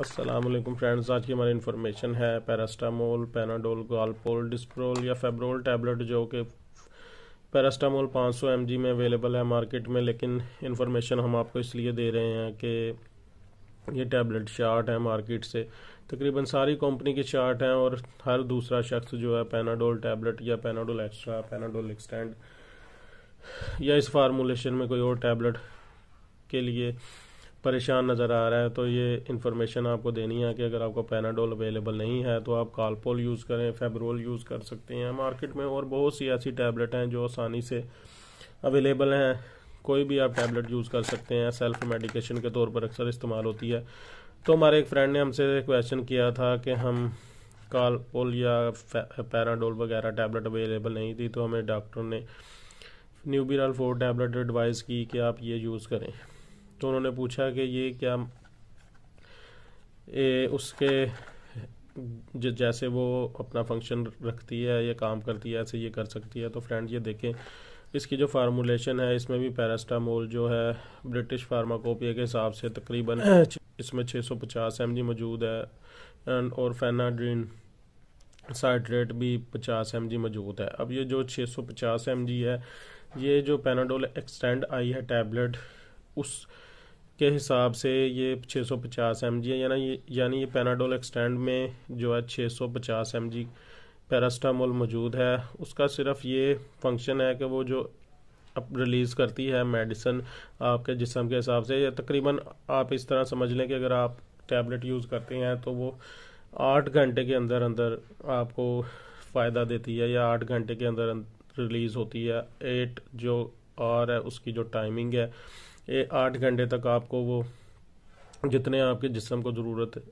Aslam friends आज की हमारी इन्फॉर्मेशन है पैरास्टामोल पैनाडोल गालपोल डिस्प्रोल या फेब्रोल टैबलेट जो कि पैरास्टामोल 500 सौ में अवेलेबल है मार्केट में लेकिन इन्फॉर्मेशन हम आपको इसलिए दे रहे हैं कि ये टैबलेट शार्ट है मार्केट से तकरीबन सारी कंपनी के शार्ट हैं और हर दूसरा शख्स जो है पैनाडोल टैबलेट या पैनाडोल एक्स्ट्रा पैनाडोल एक्सटेंड या इस फार्मूलेशन में कोई और टैबलेट के लिए परेशान नज़र आ रहा है तो ये इन्फॉर्मेशन आपको देनी है कि अगर आपको पैनाडोल अवेलेबल नहीं है तो आप कालपोल यूज़ करें फेबरोल यूज़ कर सकते हैं मार्केट में और बहुत सी ऐसी टैबलेट हैं जो आसानी से अवेलेबल हैं कोई भी आप टैबलेट यूज़ कर सकते हैं सेल्फ मेडिकेशन के तौर पर अक्सर इस्तेमाल होती है तो हमारे एक फ्रेंड ने हमसे क्वेश्चन किया था कि हम कालपोल या पैराडोल वगैरह टैबलेट अवेलेबल नहीं थी तो हमें डॉक्टर ने न्यूबीराल फोर टैबलेट एडवाइस की कि आप ये यूज़ करें तो उन्होंने पूछा कि ये क्या ए, उसके जैसे वो अपना फंक्शन रखती है या काम करती है ऐसे ये कर सकती है तो फ्रेंड ये देखें इसकी जो फार्मूलेशन है इसमें भी पैरास्टामोल जो है ब्रिटिश फार्माकोपिया के हिसाब से तकरीबन इसमें 650 सौ पचास एम जी मौजूद है एंड और फेनाड्रीन साइट्रेट भी 50 एम जी मौजूद है अब ये जो 650 सौ पचास एम जी है ये जो पेनाडोल एक्सटेंड आई है टैबलेट उस के हिसाब से ये 650 सौ पचास एम जी है यानी ये यानी ये पेनाडोल एक्सटेंड में जो है 650 सौ पचास एम जी पैरास्टामोल मौजूद है उसका सिर्फ ये फंक्शन है कि वो जो अब रिलीज़ करती है मेडिसिन आपके जिसम के हिसाब से या तकरीबन आप इस तरह समझ लें कि अगर आप टैबलेट यूज़ करते हैं तो वो आठ घंटे के अंदर अंदर आपको फ़ायदा देती है या आठ घंटे के अंदर रिलीज़ होती है एट जो और है उसकी जो टाइमिंग है ये आठ घंटे तक आपको वो जितने आपके जिसम को ज़रूरत है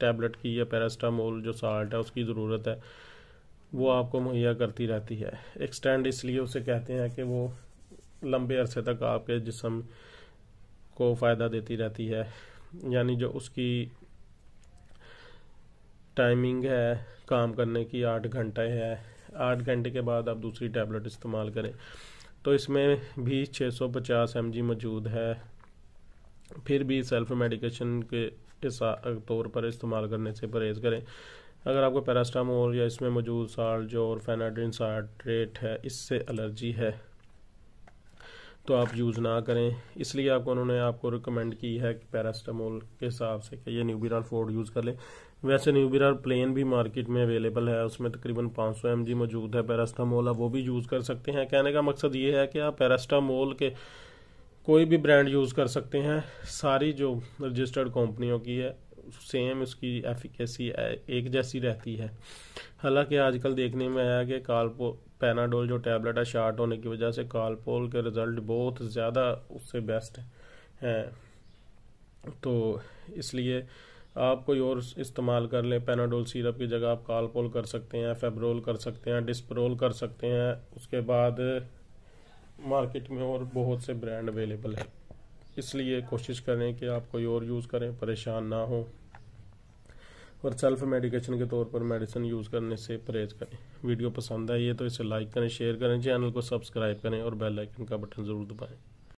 टैबलेट की या पैरास्टामोल जो साल्ट है उसकी ज़रूरत है वो आपको मुहैया करती रहती है एक्सटेंड इसलिए उसे कहते हैं कि वो लंबे अरसे तक आपके जिसम को फ़ायदा देती रहती है यानी जो उसकी टाइमिंग है काम करने की आठ घंटे है आठ घंटे के बाद आप दूसरी टैबलेट इस्तेमाल करें तो इसमें भी 650 एमजी मौजूद है फिर भी सेल्फ मेडिकेशन के तौर पर इस्तेमाल करने से परहेज़ करें अगर आपको पैरास्टामोल या इसमें मौजूद साल्ट जो और फेनाड्रिन साल्ट्रेट है इससे एलर्जी है तो आप यूज़ ना करें इसलिए आपको उन्होंने आपको रिकमेंड की है कि पैरास्टामोल के हिसाब से कि ये न्यूबिरार फोर्ड यूज़ कर लें वैसे न्यूबिरार प्लेन भी मार्केट में अवेलेबल है उसमें तकरीबन 500 सौ मौजूद है पैरास्टामोल आप वो भी यूज़ कर सकते हैं कहने का मकसद ये है कि आप पैरास्टामोल के कोई भी ब्रांड यूज़ कर सकते हैं सारी जो रजिस्टर्ड कंपनियों की है सेम उसकी एफिकेसी एक जैसी रहती है हालांकि आजकल देखने में आया कि कार्पो पैनाडोल जो टैबलेट है शार्ट होने की वजह से कालपोल के रिज़ल्ट बहुत ज़्यादा उससे बेस्ट हैं तो इसलिए आप कोई और इस्तेमाल कर लें पेनाडोल सिरप की जगह आप कालपोल कर सकते हैं फेबरोल कर सकते हैं डिस्प्रोल कर सकते हैं उसके बाद मार्केट में और बहुत से ब्रांड अवेलेबल हैं इसलिए कोशिश करें कि आप कोई और यूज़ करें परेशान ना हो और सेल्फ मेडिकेशन के तौर पर मेडिसिन यूज़ करने से परहेज करें वीडियो पसंद आई है तो इसे लाइक करें शेयर करें चैनल को सब्सक्राइब करें और बेल आइकन का बटन ज़रूर दबाएं